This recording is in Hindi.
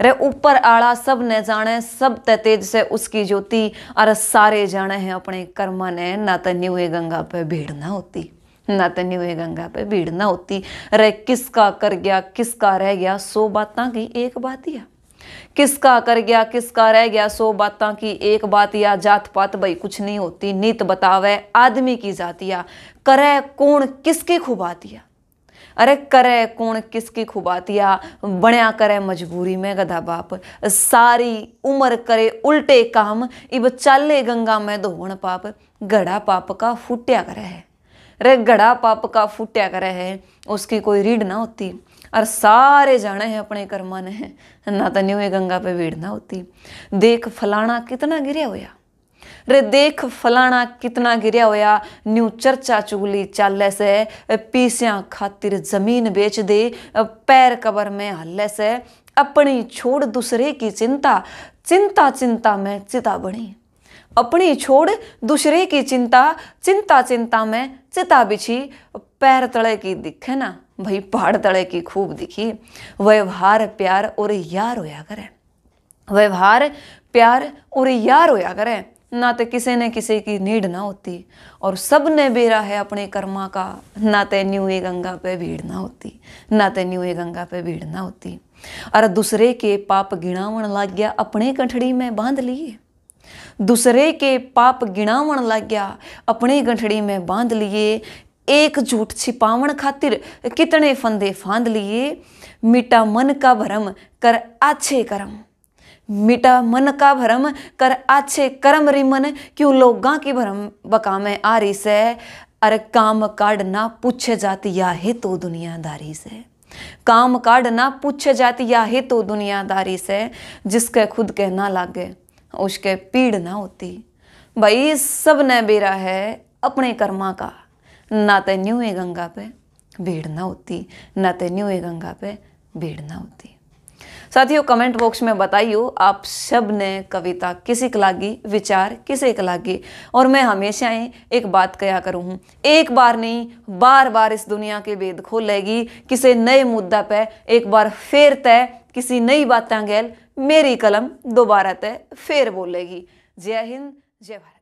रे ऊपर आला सब ने जाने सब ते तेज से उसकी ज्योति अरे सारे जाने हैं अपने कर्म ने ना तो न्यू गंगा पे भीड़ ना होती ना तो न्यू गंगा पे भीड़ ना होती रे किसका कर गया किसका रह गया सो बात की एक बात ही किसका कर गया किसका रह गया सो बात की एक बात या जात पात भाई कुछ नहीं होती नीत बतावे आदमी की जातिया करे कौन किसकी खुबातिया अरे करे कौन किसकी खुबातिया बण्या करे मजबूरी में गधा बाप सारी उम्र करे उल्टे काम इब चाले गंगा में धोवन पाप गड़ा पाप का फूट्या करे है रे गड़ा पाप का फूट्या करे है उसकी कोई रीढ़ ना होती और सारे जाने हैं अपने कर्मा ने ना तो न्यू गंगा पे भीड़ ना होती देख फलाना कितना गिरया होया रे देख फलाना कितना गिरया होया न्यू चर्चा चुगली चाले से पीसिया खातिर जमीन बेच दे पैर कबर में हल से अपनी छोड़ दूसरे की चिंता चिंता चिंता में चिता बनी अपनी छोड़ दूसरे की चिंता चिंता चिंता में चिता बिछी पैर तड़े की दिखे ना भाई पहाड़ तड़े की खूब दिखी व्यवहार प्यार और यार होया करे व्यवहार प्यार और यार होया करे तो किसी ने किसी की नीड ना होती और सब ने बेरा है अपने कर्मा का ना तो न्यू ए गंगा पे भीड़ ना होती ना तो न्यू ए गंगा पे भीड़ ना होती और दूसरे के पाप गिणावण लाग गया अपने कंठड़ी में बांध लिए दूसरे के पाप गिणावन लाग गया अपने गंठड़ी में बांध लिए एक झूठ छिपावण खातिर कितने फंदे फांद लिए मिटा मन का भरम कर अच्छे कर्म मिटा मन का भरम कर आछे करम रिमन मन क्यों लोगा की भरम बका आ रही से अरे काम काड ना पूछे जाती या हे तो दुनियादारी से काम काड ना पूछे जाती या हे तो दुनियादारी से जिसके खुद के ना लागे उसके पीड़ ना होती भाई सब ने बेरा है अपने कर्मा का ना तो न्यू गंगा पे भीड़ ना होती ना तो न्यू गंगा पे भीड़ ना होती साथियों कमेंट बॉक्स में बताइयो आप सब ने कविता किसी के लागी विचार किसी के लागी और मैं हमेशा ही एक बात कया करूँ हूँ एक बार नहीं बार बार इस दुनिया के वेद खोलेगी किसी नए मुद्दा पे एक बार फिर तय किसी नई बातें गैल मेरी कलम दोबारा तय फिर बोलेगी जय हिंद जय भारत